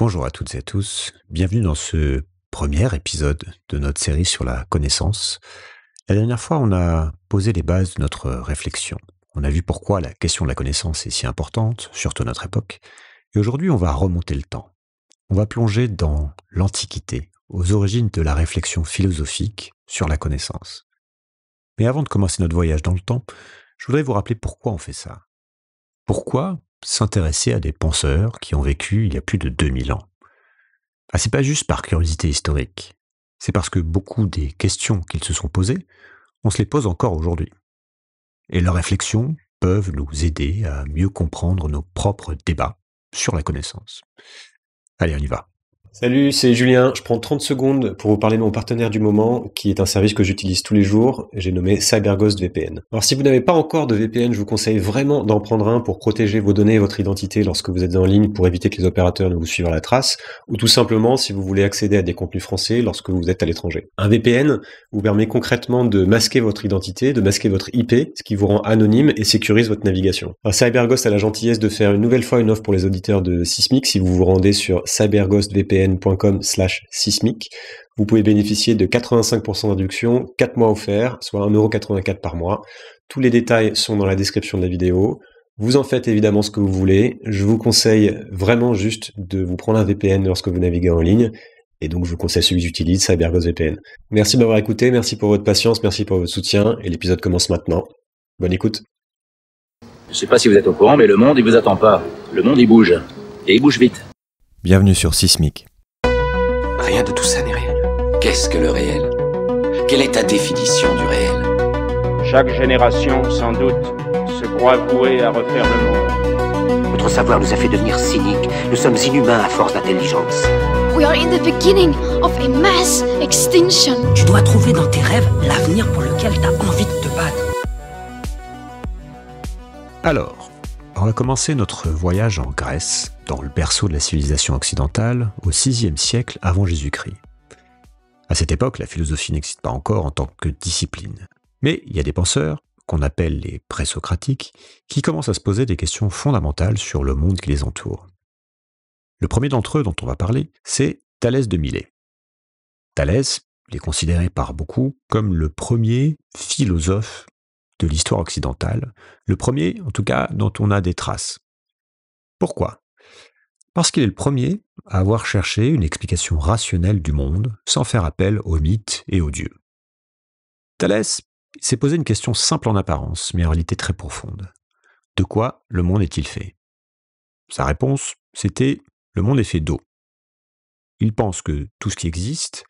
Bonjour à toutes et à tous, bienvenue dans ce premier épisode de notre série sur la connaissance. La dernière fois, on a posé les bases de notre réflexion. On a vu pourquoi la question de la connaissance est si importante, surtout notre époque. Et aujourd'hui, on va remonter le temps. On va plonger dans l'Antiquité, aux origines de la réflexion philosophique sur la connaissance. Mais avant de commencer notre voyage dans le temps, je voudrais vous rappeler pourquoi on fait ça. Pourquoi s'intéresser à des penseurs qui ont vécu il y a plus de 2000 ans. Ah, c'est pas juste par curiosité historique, c'est parce que beaucoup des questions qu'ils se sont posées, on se les pose encore aujourd'hui. Et leurs réflexions peuvent nous aider à mieux comprendre nos propres débats sur la connaissance. Allez, on y va. Salut, c'est Julien. Je prends 30 secondes pour vous parler de mon partenaire du moment, qui est un service que j'utilise tous les jours. J'ai nommé CyberGhost VPN. Alors, si vous n'avez pas encore de VPN, je vous conseille vraiment d'en prendre un pour protéger vos données et votre identité lorsque vous êtes en ligne pour éviter que les opérateurs ne vous suivent à la trace, ou tout simplement si vous voulez accéder à des contenus français lorsque vous êtes à l'étranger. Un VPN vous permet concrètement de masquer votre identité, de masquer votre IP, ce qui vous rend anonyme et sécurise votre navigation. Alors, CyberGhost a la gentillesse de faire une nouvelle fois une offre pour les auditeurs de Sismic si vous vous rendez sur CyberGhost VPN slash sismic. Vous pouvez bénéficier de 85% d'induction, 4 mois offerts, soit 1,84€ par mois. Tous les détails sont dans la description de la vidéo. Vous en faites évidemment ce que vous voulez. Je vous conseille vraiment juste de vous prendre un VPN lorsque vous naviguez en ligne. Et donc, je vous conseille celui que j'utilise, CyberGhost VPN. Merci d'avoir écouté, merci pour votre patience, merci pour votre soutien. Et l'épisode commence maintenant. Bonne écoute. Je ne sais pas si vous êtes au courant, mais le monde, il vous attend pas. Le monde, il bouge. Et il bouge vite. Bienvenue sur Sismic, Rien de tout ça n'est réel. Qu'est-ce que le réel Quelle est ta définition du réel Chaque génération, sans doute, se croit vouée à refaire le monde. Notre savoir nous a fait devenir cyniques. Nous sommes inhumains à force d'intelligence. We are in the beginning of a mass extinction. Tu dois trouver dans tes rêves l'avenir pour lequel tu as envie de te battre. Alors, on va commencer notre voyage en Grèce dans le berceau de la civilisation occidentale, au VIe siècle avant Jésus-Christ. À cette époque, la philosophie n'existe pas encore en tant que discipline. Mais il y a des penseurs, qu'on appelle les présocratiques, qui commencent à se poser des questions fondamentales sur le monde qui les entoure. Le premier d'entre eux dont on va parler, c'est Thalès de Milet. Thalès, il est considéré par beaucoup comme le premier philosophe de l'histoire occidentale, le premier en tout cas dont on a des traces. Pourquoi parce qu'il est le premier à avoir cherché une explication rationnelle du monde sans faire appel aux mythes et aux dieux. Thalès s'est posé une question simple en apparence, mais en réalité très profonde. De quoi le monde est-il fait Sa réponse, c'était le monde est fait d'eau. Il pense que tout ce qui existe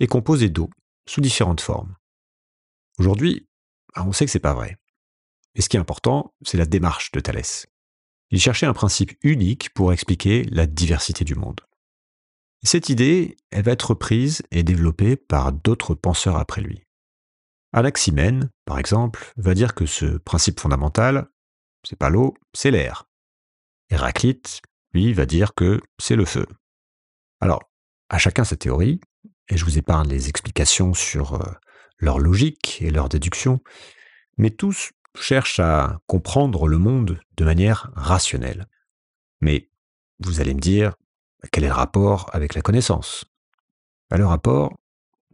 est composé d'eau, sous différentes formes. Aujourd'hui, ah, on sait que c'est pas vrai. Mais ce qui est important, c'est la démarche de Thalès. Il cherchait un principe unique pour expliquer la diversité du monde. Cette idée, elle va être reprise et développée par d'autres penseurs après lui. Anaximène, par exemple, va dire que ce principe fondamental, c'est pas l'eau, c'est l'air. Héraclite, lui, va dire que c'est le feu. Alors, à chacun sa théorie, et je vous épargne les explications sur euh, leur logique et leur déduction, mais tous cherche à comprendre le monde de manière rationnelle. Mais vous allez me dire, bah, quel est le rapport avec la connaissance bah, Le rapport,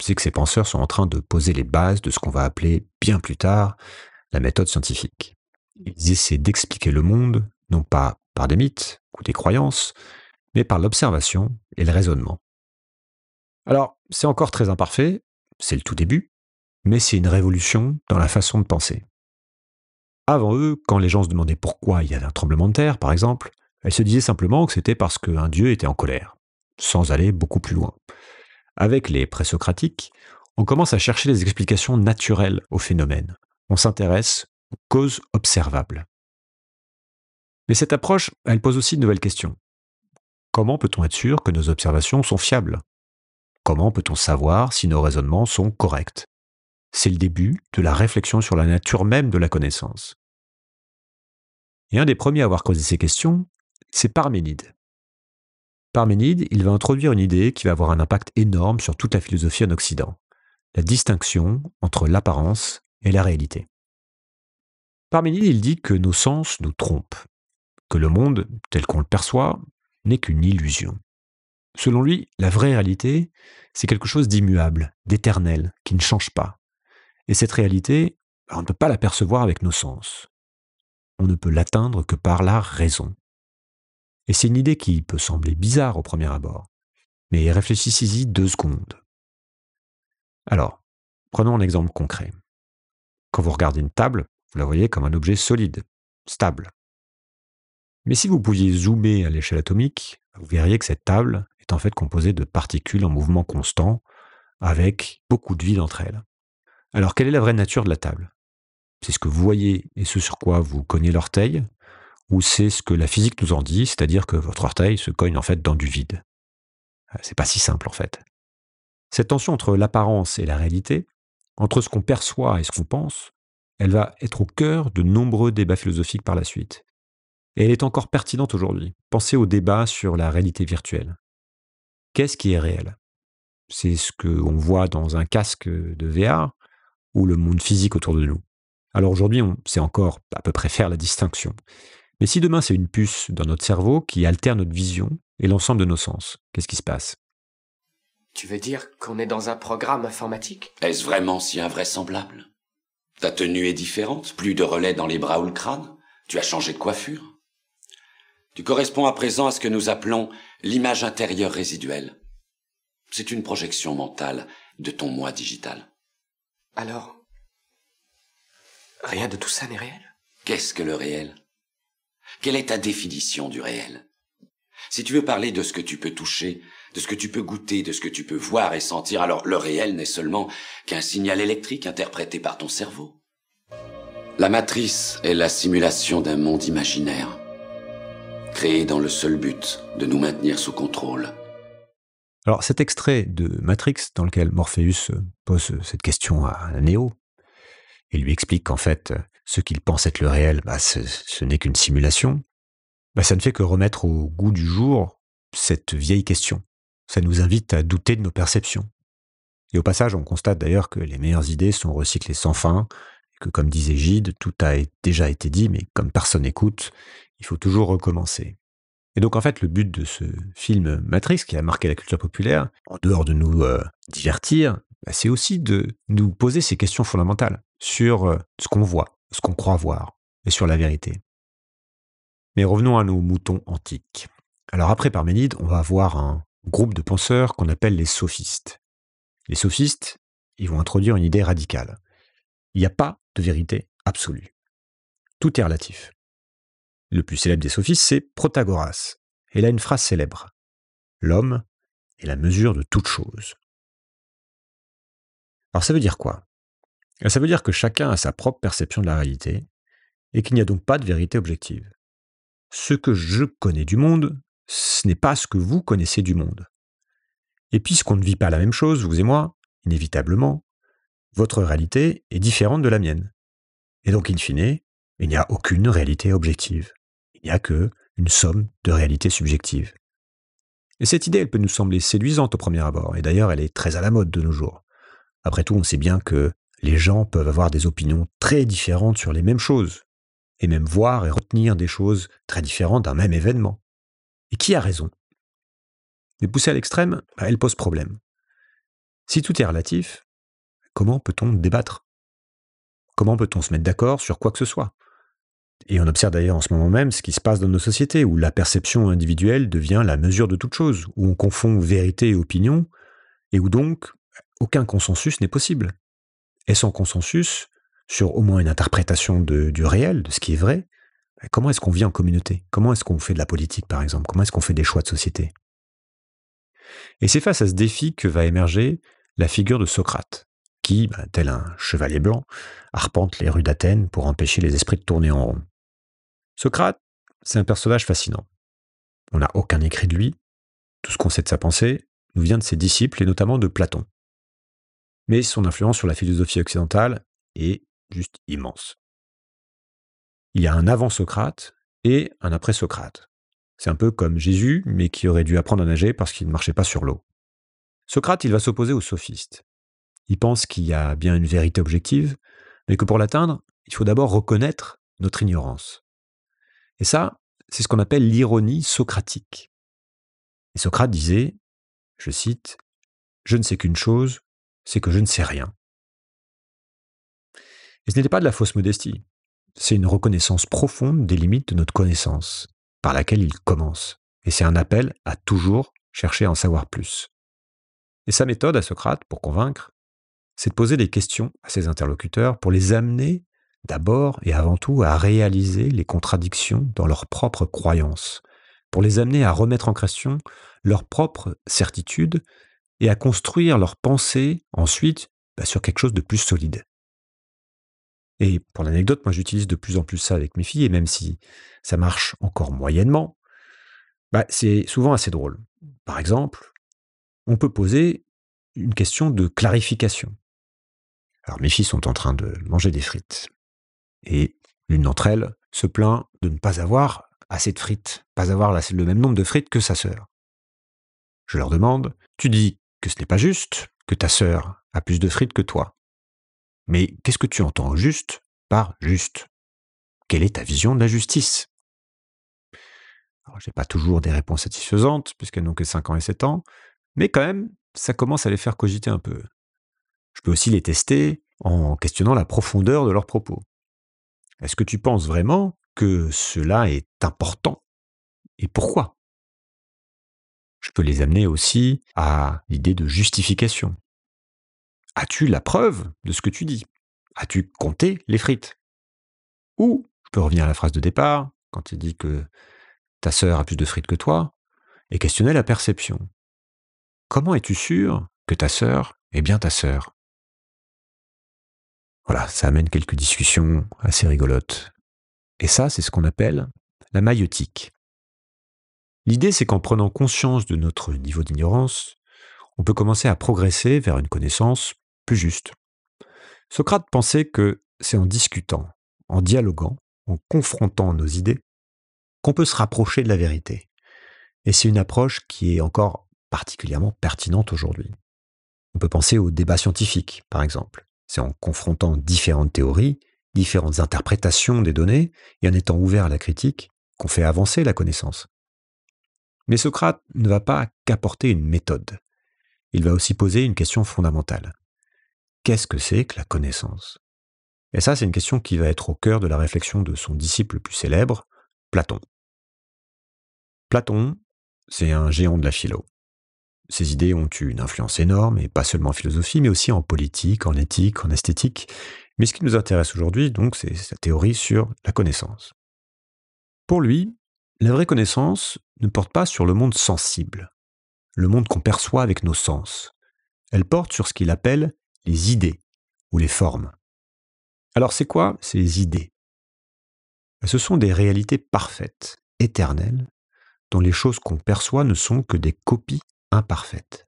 c'est que ces penseurs sont en train de poser les bases de ce qu'on va appeler bien plus tard la méthode scientifique. Ils essaient d'expliquer le monde, non pas par des mythes ou des croyances, mais par l'observation et le raisonnement. Alors, c'est encore très imparfait, c'est le tout début, mais c'est une révolution dans la façon de penser. Avant eux, quand les gens se demandaient pourquoi il y avait un tremblement de terre, par exemple, elles se disaient simplement que c'était parce qu'un dieu était en colère, sans aller beaucoup plus loin. Avec les présocratiques, on commence à chercher des explications naturelles aux phénomènes. On s'intéresse aux causes observables. Mais cette approche, elle pose aussi de nouvelles questions. Comment peut-on être sûr que nos observations sont fiables Comment peut-on savoir si nos raisonnements sont corrects c'est le début de la réflexion sur la nature même de la connaissance. Et un des premiers à avoir causé ces questions, c'est Parménide. Parménide, il va introduire une idée qui va avoir un impact énorme sur toute la philosophie en Occident, la distinction entre l'apparence et la réalité. Parménide, il dit que nos sens nous trompent, que le monde, tel qu'on le perçoit, n'est qu'une illusion. Selon lui, la vraie réalité, c'est quelque chose d'immuable, d'éternel, qui ne change pas, et cette réalité, on ne peut pas la percevoir avec nos sens. On ne peut l'atteindre que par la raison. Et c'est une idée qui peut sembler bizarre au premier abord, mais réfléchissez-y deux secondes. Alors, prenons un exemple concret. Quand vous regardez une table, vous la voyez comme un objet solide, stable. Mais si vous pouviez zoomer à l'échelle atomique, vous verriez que cette table est en fait composée de particules en mouvement constant, avec beaucoup de vie entre elles. Alors, quelle est la vraie nature de la table C'est ce que vous voyez et ce sur quoi vous cognez l'orteil, ou c'est ce que la physique nous en dit, c'est-à-dire que votre orteil se cogne en fait dans du vide. Euh, c'est pas si simple en fait. Cette tension entre l'apparence et la réalité, entre ce qu'on perçoit et ce qu'on pense, elle va être au cœur de nombreux débats philosophiques par la suite. Et elle est encore pertinente aujourd'hui. Pensez au débat sur la réalité virtuelle. Qu'est-ce qui est réel C'est ce qu'on voit dans un casque de VR ou le monde physique autour de nous. Alors aujourd'hui, on sait encore à peu près faire la distinction. Mais si demain c'est une puce dans notre cerveau qui altère notre vision et l'ensemble de nos sens, qu'est-ce qui se passe Tu veux dire qu'on est dans un programme informatique Est-ce vraiment si invraisemblable Ta tenue est différente, plus de relais dans les bras ou le crâne, tu as changé de coiffure. Tu corresponds à présent à ce que nous appelons l'image intérieure résiduelle. C'est une projection mentale de ton moi digital. Alors Rien de tout ça n'est réel Qu'est-ce que le réel Quelle est ta définition du réel Si tu veux parler de ce que tu peux toucher, de ce que tu peux goûter, de ce que tu peux voir et sentir, alors le réel n'est seulement qu'un signal électrique interprété par ton cerveau. La matrice est la simulation d'un monde imaginaire, créé dans le seul but de nous maintenir sous contrôle. Alors cet extrait de Matrix dans lequel Morpheus euh, pose euh, cette question à Néo et lui explique qu'en fait euh, ce qu'il pense être le réel, bah, ce, n'est qu'une simulation, bah, ça ne fait que remettre au goût du jour cette vieille question. Ça nous invite à douter de nos perceptions. Et au passage, on constate d'ailleurs que les meilleures idées sont recyclées sans fin, et que comme disait Gide, tout a déjà été dit, mais comme personne n'écoute, il faut toujours recommencer. Et donc en fait, le but de ce film Matrix, qui a marqué la culture populaire, en dehors de nous euh, divertir, bah, c'est aussi de nous poser ces questions fondamentales sur euh, ce qu'on voit, ce qu'on croit voir, et sur la vérité. Mais revenons à nos moutons antiques. Alors après Parménide, on va avoir un groupe de penseurs qu'on appelle les sophistes. Les sophistes, ils vont introduire une idée radicale. Il n'y a pas de vérité absolue. Tout est relatif. Le plus célèbre des sophistes, c'est Protagoras. Et il a une phrase célèbre. L'homme est la mesure de toute chose. Alors ça veut dire quoi euh, Ça veut dire que chacun a sa propre perception de la réalité et qu'il n'y a donc pas de vérité objective. Ce que je connais du monde, ce n'est pas ce que vous connaissez du monde. Et puisqu'on ne vit pas la même chose, vous et moi, inévitablement, votre réalité est différente de la mienne. Et donc, in fine, il n'y a aucune réalité objective. Il n'y a que une somme de réalités subjectives. Et cette idée, elle peut nous sembler séduisante au premier abord, et d'ailleurs elle est très à la mode de nos jours. Après tout, on sait bien que les gens peuvent avoir des opinions très différentes sur les mêmes choses, et même voir et retenir des choses très différentes d'un même événement. Et qui a raison Mais poussée à l'extrême, bah, elle pose problème. Si tout est relatif, comment peut-on débattre Comment peut-on se mettre d'accord sur quoi que ce soit et on observe d'ailleurs en ce moment même ce qui se passe dans nos sociétés, où la perception individuelle devient la mesure de toute chose, où on confond vérité et opinion, et où donc aucun consensus n'est possible. Et sans consensus, sur au moins une interprétation du réel, de ce qui est vrai, comment est-ce qu'on vit en communauté Comment est-ce qu'on fait de la politique, par exemple Comment est-ce qu'on fait des choix de société Et c'est face à ce défi que va émerger la figure de Socrate, qui, ben, tel un chevalier blanc, arpente les rues d'Athènes pour empêcher les esprits de tourner en rond. Socrate, c'est un personnage fascinant. On n'a aucun écrit de lui. Tout ce qu'on sait de sa pensée nous vient de ses disciples et notamment de Platon. Mais son influence sur la philosophie occidentale est juste immense. Il y a un avant Socrate et un après Socrate. C'est un peu comme Jésus, mais qui aurait dû apprendre à nager parce qu'il ne marchait pas sur l'eau. Socrate, il va s'opposer aux sophistes. Il pense qu'il y a bien une vérité objective, mais que pour l'atteindre, il faut d'abord reconnaître notre ignorance. Et ça, c'est ce qu'on appelle l'ironie socratique. Et Socrate disait, je cite, Je ne sais qu'une chose, c'est que je ne sais rien. Et ce n'était pas de la fausse modestie, c'est une reconnaissance profonde des limites de notre connaissance, par laquelle il commence, et c'est un appel à toujours chercher à en savoir plus. Et sa méthode à Socrate, pour convaincre, c'est de poser des questions à ses interlocuteurs pour les amener d'abord et avant tout à réaliser les contradictions dans leurs propres croyances, pour les amener à remettre en question leurs propres certitudes et à construire leur pensée ensuite bah, sur quelque chose de plus solide. Et pour l'anecdote, moi j'utilise de plus en plus ça avec mes filles, et même si ça marche encore moyennement, bah, c'est souvent assez drôle. Par exemple, on peut poser une question de clarification. Alors mes filles sont en train de manger des frites. Et l'une d'entre elles se plaint de ne pas avoir assez de frites, pas avoir le même nombre de frites que sa sœur. Je leur demande, tu dis que ce n'est pas juste, que ta sœur a plus de frites que toi. Mais qu'est-ce que tu entends juste par juste Quelle est ta vision de la justice Alors, n'ai pas toujours des réponses satisfaisantes, puisqu'elles n'ont que 5 ans et 7 ans, mais quand même, ça commence à les faire cogiter un peu. Je peux aussi les tester en questionnant la profondeur de leurs propos. Est-ce que tu penses vraiment que cela est important Et pourquoi Je peux les amener aussi à l'idée de justification. As-tu la preuve de ce que tu dis As-tu compté les frites Ou, je peux revenir à la phrase de départ, quand il dit que ta sœur a plus de frites que toi, et questionner la perception. Comment es-tu sûr que ta sœur est bien ta sœur voilà, ça amène quelques discussions assez rigolotes. Et ça, c'est ce qu'on appelle la maïotique. L'idée, c'est qu'en prenant conscience de notre niveau d'ignorance, on peut commencer à progresser vers une connaissance plus juste. Socrate pensait que c'est en discutant, en dialoguant, en confrontant nos idées, qu'on peut se rapprocher de la vérité. Et c'est une approche qui est encore particulièrement pertinente aujourd'hui. On peut penser au débat scientifique, par exemple. C'est en confrontant différentes théories, différentes interprétations des données, et en étant ouvert à la critique, qu'on fait avancer la connaissance. Mais Socrate ne va pas qu'apporter une méthode. Il va aussi poser une question fondamentale. Qu'est-ce que c'est que la connaissance Et ça, c'est une question qui va être au cœur de la réflexion de son disciple le plus célèbre, Platon. Platon, c'est un géant de la philo. Ces idées ont eu une influence énorme, et pas seulement en philosophie, mais aussi en politique, en éthique, en esthétique. Mais ce qui nous intéresse aujourd'hui, donc, c'est sa théorie sur la connaissance. Pour lui, la vraie connaissance ne porte pas sur le monde sensible, le monde qu'on perçoit avec nos sens. Elle porte sur ce qu'il appelle les idées ou les formes. Alors c'est quoi ces idées ben, Ce sont des réalités parfaites, éternelles, dont les choses qu'on perçoit ne sont que des copies imparfaite.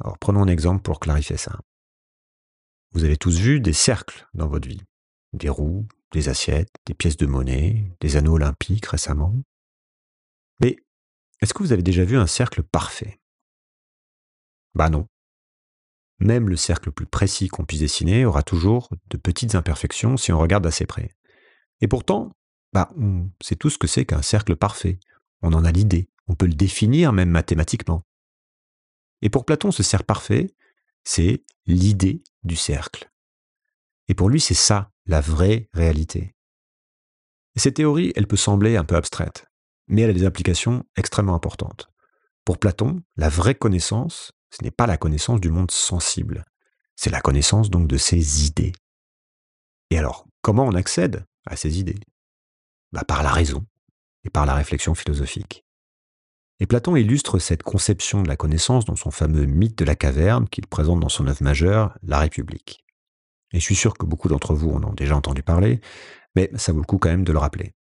Alors prenons un exemple pour clarifier ça. Vous avez tous vu des cercles dans votre vie, des roues, des assiettes, des pièces de monnaie, des anneaux olympiques récemment. Mais est-ce que vous avez déjà vu un cercle parfait Bah non. Même le cercle plus précis qu'on puisse dessiner aura toujours de petites imperfections si on regarde assez près. Et pourtant, bah, on tout ce que c'est qu'un cercle parfait. On en a l'idée. On peut le définir même mathématiquement. Et pour Platon, ce cercle parfait, c'est l'idée du cercle. Et pour lui, c'est ça, la vraie réalité. cette théorie, elle peut sembler un peu abstraite, mais elle a des applications extrêmement importantes. Pour Platon, la vraie connaissance, ce n'est pas la connaissance du monde sensible, c'est la connaissance donc de ses idées. Et alors, comment on accède à ces idées bah Par la raison et par la réflexion philosophique. Et Platon illustre cette conception de la connaissance dans son fameux mythe de la caverne qu'il présente dans son œuvre majeure, La République. Et je suis sûr que beaucoup d'entre vous en ont déjà entendu parler, mais ça vaut le coup quand même de le rappeler.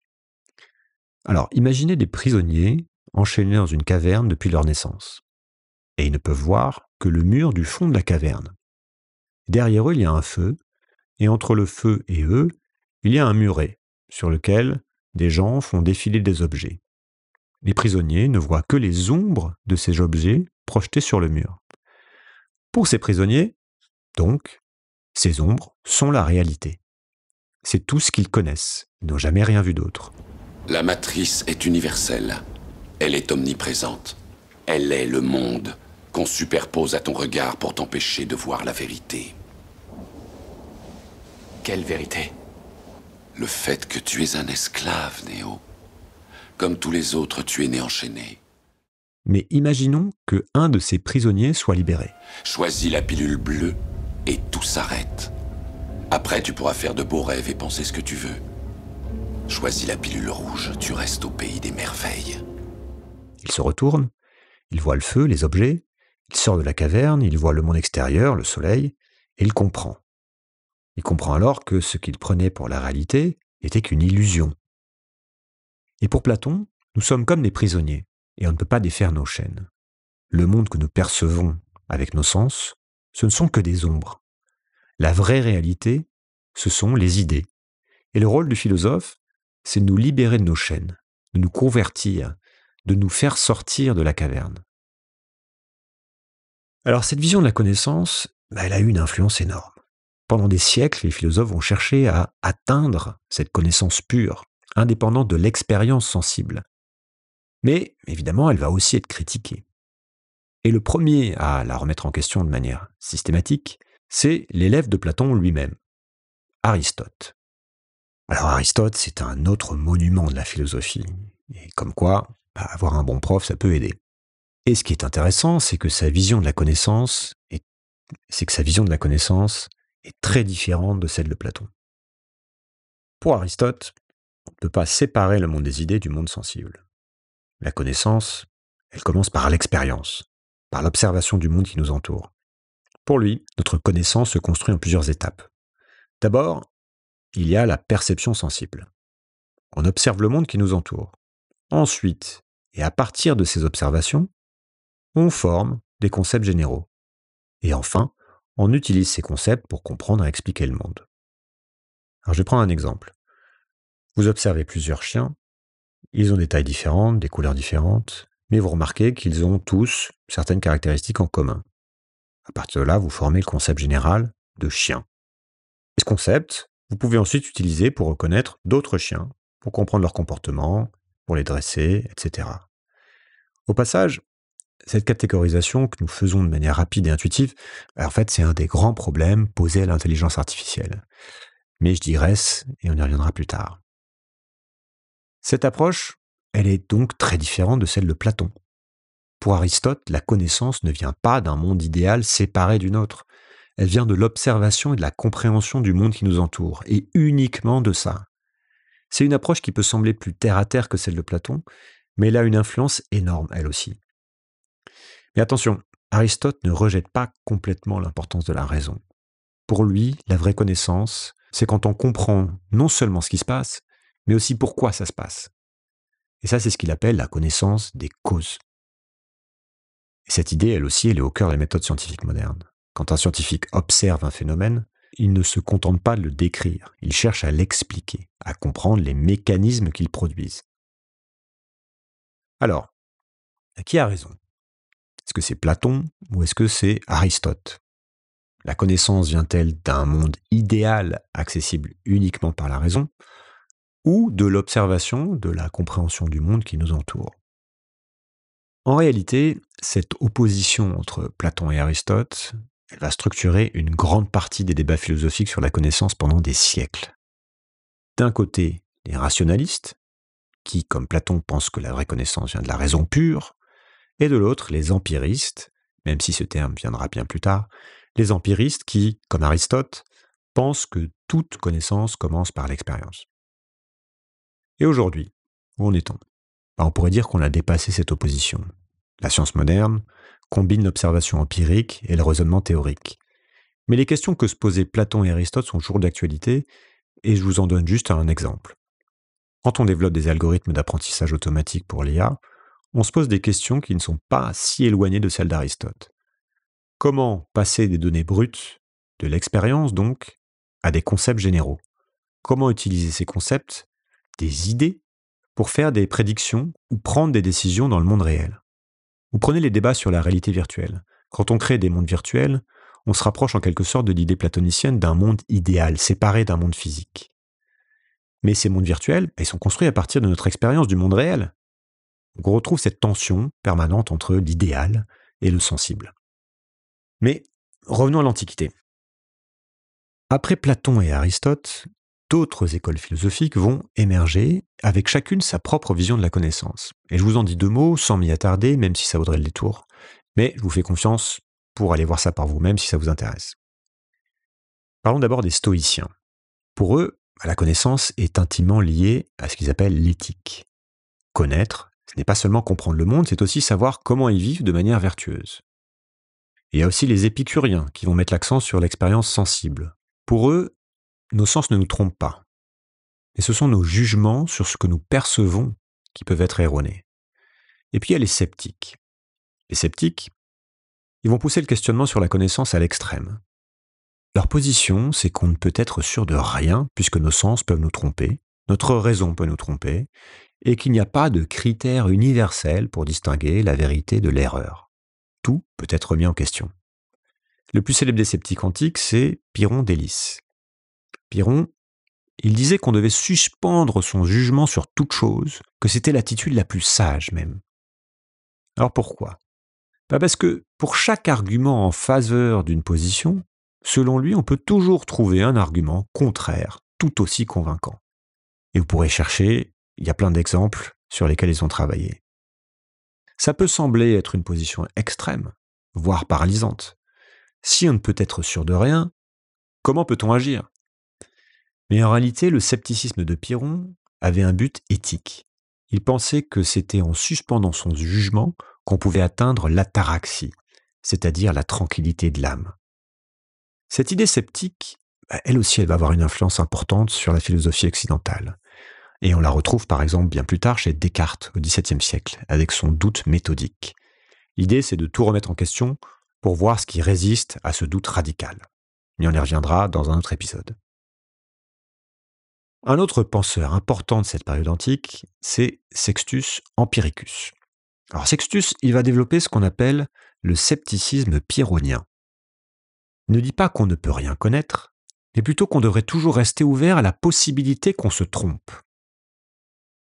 Alors, imaginez des prisonniers enchaînés dans une caverne depuis leur naissance. Et ils ne peuvent voir que le mur du fond de la caverne. Derrière eux, il y a un feu, et entre le feu et eux, il y a un muret sur lequel des gens font défiler des objets. Les prisonniers ne voient que les ombres de ces objets projetés sur le mur. Pour ces prisonniers, donc, ces ombres sont la réalité. C'est tout ce qu'ils connaissent, ils n'ont jamais rien vu d'autre. La matrice est universelle, elle est omniprésente, elle est le monde qu'on superpose à ton regard pour t'empêcher de voir la vérité. Quelle vérité Le fait que tu es un esclave, Néo. Comme tous les autres, tu es né enchaîné. Mais imaginons que un de ces prisonniers soit libéré. Choisis la pilule bleue et tout s'arrête. Après, tu pourras faire de beaux rêves et penser ce que tu veux. Choisis la pilule rouge, tu restes au pays des merveilles. Il se retourne, il voit le feu, les objets, il sort de la caverne, il voit le monde extérieur, le soleil, et il comprend. Il comprend alors que ce qu'il prenait pour la réalité était qu'une illusion, et pour Platon, nous sommes comme des prisonniers, et on ne peut pas défaire nos chaînes. Le monde que nous percevons avec nos sens, ce ne sont que des ombres. La vraie réalité, ce sont les idées. Et le rôle du philosophe, c'est de nous libérer de nos chaînes, de nous convertir, de nous faire sortir de la caverne. Alors cette vision de la connaissance, bah, elle a eu une influence énorme. Pendant des siècles, les philosophes ont cherché à atteindre cette connaissance pure, indépendant de l'expérience sensible. Mais évidemment, elle va aussi être critiquée. Et le premier à la remettre en question de manière systématique, c'est l'élève de Platon lui-même, Aristote. Alors Aristote, c'est un autre monument de la philosophie, et comme quoi, bah, avoir un bon prof, ça peut aider. Et ce qui est intéressant, c'est que sa vision de la connaissance est, c'est que sa vision de la connaissance est très différente de celle de Platon. Pour Aristote, on ne peut pas séparer le monde des idées du monde sensible. La connaissance, elle commence par l'expérience, par l'observation du monde qui nous entoure. Pour lui, notre connaissance se construit en plusieurs étapes. D'abord, il y a la perception sensible. On observe le monde qui nous entoure. Ensuite, et à partir de ces observations, on forme des concepts généraux. Et enfin, on utilise ces concepts pour comprendre et expliquer le monde. Alors je prends un exemple. Vous observez plusieurs chiens, ils ont des tailles différentes, des couleurs différentes, mais vous remarquez qu'ils ont tous certaines caractéristiques en commun. À partir de là, vous formez le concept général de chien. ce concept, vous pouvez ensuite utiliser pour reconnaître d'autres chiens, pour comprendre leur comportement, pour les dresser, etc. Au passage, cette catégorisation que nous faisons de manière rapide et intuitive, bah, en fait, c'est un des grands problèmes posés à l'intelligence artificielle. Mais je digresse et on y reviendra plus tard. Cette approche, elle est donc très différente de celle de Platon. Pour Aristote, la connaissance ne vient pas d'un monde idéal séparé du nôtre. Elle vient de l'observation et de la compréhension du monde qui nous entoure, et uniquement de ça. C'est une approche qui peut sembler plus terre à terre que celle de Platon, mais elle a une influence énorme, elle aussi. Mais attention, Aristote ne rejette pas complètement l'importance de la raison. Pour lui, la vraie connaissance, c'est quand on comprend non seulement ce qui se passe, mais aussi pourquoi ça se passe. Et ça, c'est ce qu'il appelle la connaissance des causes. Et cette idée, elle aussi, elle est au cœur des méthodes scientifiques modernes. Quand un scientifique observe un phénomène, il ne se contente pas de le décrire, il cherche à l'expliquer, à comprendre les mécanismes qu'il produisent. Alors, qui a raison Est-ce que c'est Platon ou est-ce que c'est Aristote La connaissance vient-elle d'un monde idéal accessible uniquement par la raison ou de l'observation de la compréhension du monde qui nous entoure. En réalité, cette opposition entre Platon et Aristote, elle va structurer une grande partie des débats philosophiques sur la connaissance pendant des siècles. D'un côté, les rationalistes, qui, comme Platon, pensent que la vraie connaissance vient de la raison pure, et de l'autre, les empiristes, même si ce terme viendra bien plus tard, les empiristes qui, comme Aristote, pensent que toute connaissance commence par l'expérience. Et aujourd'hui, où en est-on bah, On pourrait dire qu'on a dépassé cette opposition. La science moderne combine l'observation empirique et le raisonnement théorique. Mais les questions que se posaient Platon et Aristote sont toujours d'actualité, et je vous en donne juste un exemple. Quand on développe des algorithmes d'apprentissage automatique pour l'IA, on se pose des questions qui ne sont pas si éloignées de celles d'Aristote. Comment passer des données brutes, de l'expérience donc, à des concepts généraux Comment utiliser ces concepts des idées pour faire des prédictions ou prendre des décisions dans le monde réel. Vous prenez les débats sur la réalité virtuelle. Quand on crée des mondes virtuels, on se rapproche en quelque sorte de l'idée platonicienne d'un monde idéal, séparé d'un monde physique. Mais ces mondes virtuels, ils sont construits à partir de notre expérience du monde réel. on retrouve cette tension permanente entre l'idéal et le sensible. Mais revenons à l'Antiquité. Après Platon et Aristote, d'autres écoles philosophiques vont émerger, avec chacune sa propre vision de la connaissance. Et je vous en dis deux mots, sans m'y attarder, même si ça vaudrait le détour. Mais je vous fais confiance pour aller voir ça par vous-même si ça vous intéresse. Parlons d'abord des stoïciens. Pour eux, la connaissance est intimement liée à ce qu'ils appellent l'éthique. Connaître, ce n'est pas seulement comprendre le monde, c'est aussi savoir comment ils vivent de manière vertueuse. il y a aussi les épicuriens qui vont mettre l'accent sur l'expérience sensible. Pour eux, nos sens ne nous trompent pas, Et ce sont nos jugements sur ce que nous percevons qui peuvent être erronés. Et puis il y a les sceptiques. Les sceptiques, ils vont pousser le questionnement sur la connaissance à l'extrême. Leur position, c'est qu'on ne peut être sûr de rien puisque nos sens peuvent nous tromper, notre raison peut nous tromper, et qu'il n'y a pas de critère universel pour distinguer la vérité de l'erreur. Tout peut être mis en question. Le plus célèbre des sceptiques antiques, c'est Pyrrhon d'Hélice, Piron, il disait qu'on devait suspendre son jugement sur toute chose, que c'était l'attitude la plus sage même. Alors pourquoi Parce que pour chaque argument en faveur d'une position, selon lui, on peut toujours trouver un argument contraire tout aussi convaincant. Et vous pourrez chercher, il y a plein d'exemples sur lesquels ils ont travaillé. Ça peut sembler être une position extrême, voire paralysante. Si on ne peut être sûr de rien, comment peut-on agir mais en réalité, le scepticisme de Piron avait un but éthique. Il pensait que c'était en suspendant son jugement qu'on pouvait atteindre l'ataraxie, c'est-à-dire la tranquillité de l'âme. Cette idée sceptique, bah, elle aussi, elle va avoir une influence importante sur la philosophie occidentale. Et on la retrouve par exemple bien plus tard chez Descartes au XVIIe siècle, avec son doute méthodique. L'idée, c'est de tout remettre en question pour voir ce qui résiste à ce doute radical. Mais on y reviendra dans un autre épisode. Un autre penseur important de cette période antique, c'est Sextus Empiricus. Alors Sextus, il va développer ce qu'on appelle le scepticisme pyrrhonien. Il ne dit pas qu'on ne peut rien connaître, mais plutôt qu'on devrait toujours rester ouvert à la possibilité qu'on se trompe.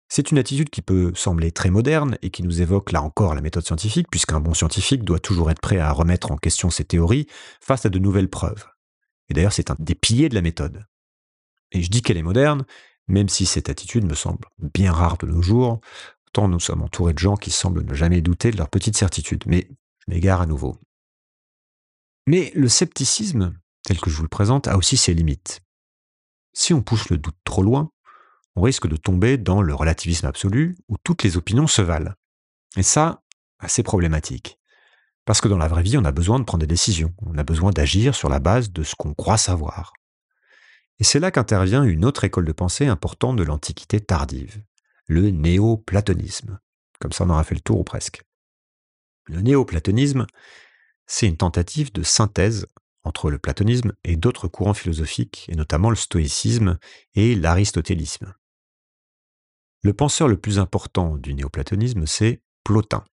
C'est une attitude qui peut sembler très moderne et qui nous évoque là encore la méthode scientifique, puisqu'un bon scientifique doit toujours être prêt à remettre en question ses théories face à de nouvelles preuves. Et d'ailleurs, c'est un des piliers de la méthode. Et je dis qu'elle est moderne, même si cette attitude me semble bien rare de nos jours, tant nous sommes entourés de gens qui semblent ne jamais douter de leur petite certitude. Mais je m'égare à nouveau. Mais le scepticisme, tel que je vous le présente, a aussi ses limites. Si on pousse le doute trop loin, on risque de tomber dans le relativisme absolu où toutes les opinions se valent. Et ça, assez problématique. Parce que dans la vraie vie, on a besoin de prendre des décisions, on a besoin d'agir sur la base de ce qu'on croit savoir. Et c'est là qu'intervient une autre école de pensée importante de l'Antiquité tardive, le néoplatonisme. Comme ça, on aura fait le tour ou presque. Le néoplatonisme, c'est une tentative de synthèse entre le platonisme et d'autres courants philosophiques, et notamment le stoïcisme et l'aristotélisme. Le penseur le plus important du néoplatonisme, c'est Plotin.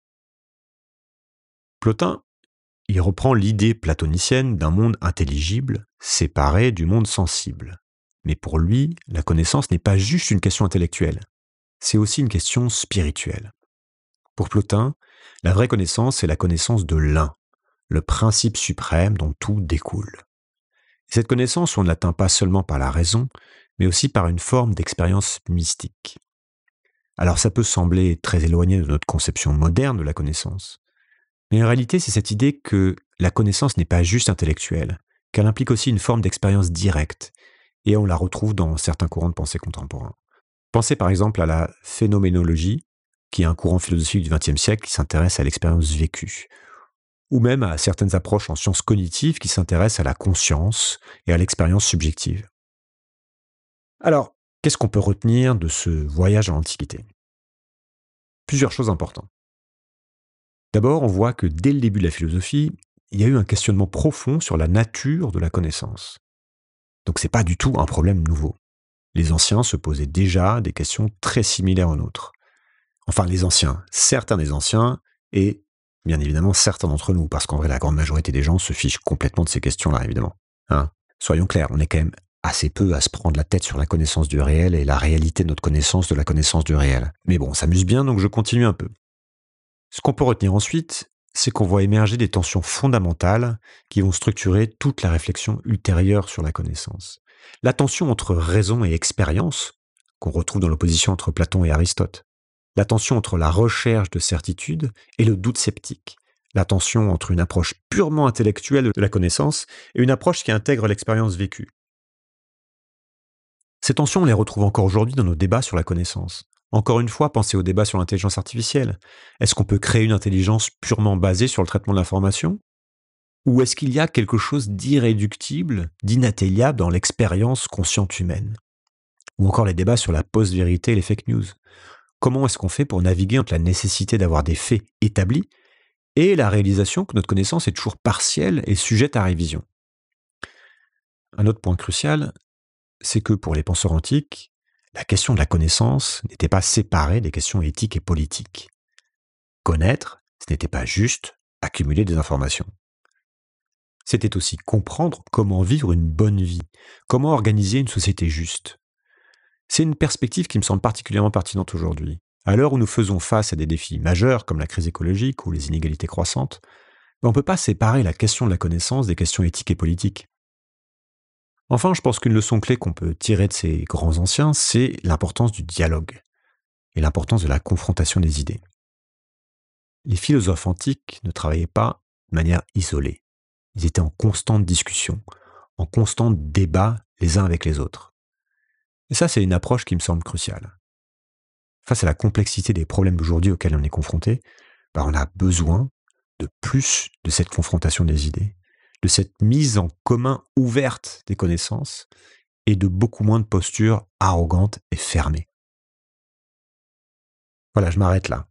Plotin, il reprend l'idée platonicienne d'un monde intelligible, séparé du monde sensible. Mais pour lui, la connaissance n'est pas juste une question intellectuelle, c'est aussi une question spirituelle. Pour Plotin, la vraie connaissance est la connaissance de l'un, le principe suprême dont tout découle. cette connaissance, on ne l'atteint pas seulement par la raison, mais aussi par une forme d'expérience mystique. Alors ça peut sembler très éloigné de notre conception moderne de la connaissance, mais en réalité, c'est cette idée que la connaissance n'est pas juste intellectuelle, qu'elle implique aussi une forme d'expérience directe, et on la retrouve dans certains courants de pensée contemporains. Pensez par exemple à la phénoménologie, qui est un courant philosophique du XXe siècle qui s'intéresse à l'expérience vécue, ou même à certaines approches en sciences cognitives qui s'intéressent à la conscience et à l'expérience subjective. Alors, qu'est-ce qu'on peut retenir de ce voyage à l'Antiquité Plusieurs choses importantes. D'abord, on voit que dès le début de la philosophie, il y a eu un questionnement profond sur la nature de la connaissance. Donc c'est pas du tout un problème nouveau. Les anciens se posaient déjà des questions très similaires aux nôtres. Enfin, les anciens, certains des anciens, et bien évidemment certains d'entre nous, parce qu'en vrai, la grande majorité des gens se fichent complètement de ces questions-là, évidemment. Hein Soyons clairs, on est quand même assez peu à se prendre la tête sur la connaissance du réel et la réalité de notre connaissance de la connaissance du réel. Mais bon, on s'amuse bien, donc je continue un peu. Ce qu'on peut retenir ensuite, c'est qu'on voit émerger des tensions fondamentales qui vont structurer toute la réflexion ultérieure sur la connaissance. La tension entre raison et expérience, qu'on retrouve dans l'opposition entre Platon et Aristote. La tension entre la recherche de certitude et le doute sceptique. La tension entre une approche purement intellectuelle de la connaissance et une approche qui intègre l'expérience vécue. Ces tensions, on les retrouve encore aujourd'hui dans nos débats sur la connaissance. Encore une fois, pensez au débat sur l'intelligence artificielle. Est-ce qu'on peut créer une intelligence purement basée sur le traitement de l'information Ou est-ce qu'il y a quelque chose d'irréductible, d'inatéliable dans l'expérience consciente humaine Ou encore les débats sur la post-vérité et les fake news. Comment est-ce qu'on fait pour naviguer entre la nécessité d'avoir des faits établis et la réalisation que notre connaissance est toujours partielle et sujette à révision Un autre point crucial, c'est que pour les penseurs antiques, la question de la connaissance n'était pas séparée des questions éthiques et politiques. Connaître, ce n'était pas juste accumuler des informations. C'était aussi comprendre comment vivre une bonne vie, comment organiser une société juste. C'est une perspective qui me semble particulièrement pertinente aujourd'hui. À l'heure où nous faisons face à des défis majeurs comme la crise écologique ou les inégalités croissantes, on ne peut pas séparer la question de la connaissance des questions éthiques et politiques. Enfin, je pense qu'une leçon clé qu'on peut tirer de ces grands anciens, c'est l'importance du dialogue et l'importance de la confrontation des idées. Les philosophes antiques ne travaillaient pas de manière isolée. Ils étaient en constante discussion, en constant débat les uns avec les autres. Et ça, c'est une approche qui me semble cruciale. Face à la complexité des problèmes d'aujourd'hui auxquels on est confronté, bah, on a besoin de plus de cette confrontation des idées de cette mise en commun ouverte des connaissances et de beaucoup moins de postures arrogantes et fermées. Voilà, je m'arrête là.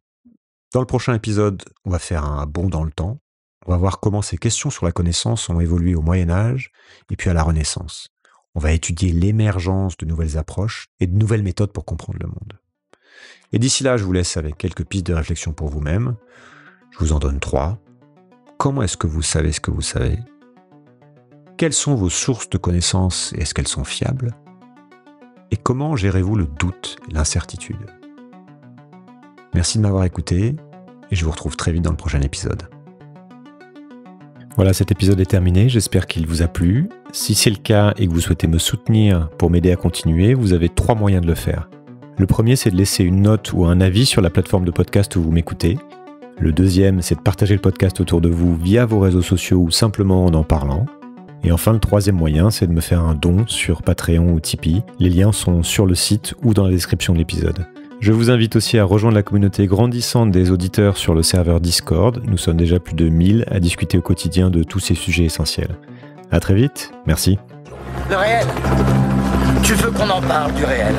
Dans le prochain épisode, on va faire un bond dans le temps. On va voir comment ces questions sur la connaissance ont évolué au Moyen Âge et puis à la Renaissance. On va étudier l'émergence de nouvelles approches et de nouvelles méthodes pour comprendre le monde. Et d'ici là, je vous laisse avec quelques pistes de réflexion pour vous-même. Je vous en donne trois. Comment est-ce que vous savez ce que vous savez quelles sont vos sources de connaissances et est-ce qu'elles sont fiables Et comment gérez-vous le doute et l'incertitude Merci de m'avoir écouté et je vous retrouve très vite dans le prochain épisode. Voilà, cet épisode est terminé, j'espère qu'il vous a plu. Si c'est le cas et que vous souhaitez me soutenir pour m'aider à continuer, vous avez trois moyens de le faire. Le premier, c'est de laisser une note ou un avis sur la plateforme de podcast où vous m'écoutez. Le deuxième, c'est de partager le podcast autour de vous via vos réseaux sociaux ou simplement en en parlant. Et enfin, le troisième moyen, c'est de me faire un don sur Patreon ou Tipeee. Les liens sont sur le site ou dans la description de l'épisode. Je vous invite aussi à rejoindre la communauté grandissante des auditeurs sur le serveur Discord. Nous sommes déjà plus de 1000 à discuter au quotidien de tous ces sujets essentiels. À très vite, merci. Le réel Tu veux qu'on en parle du réel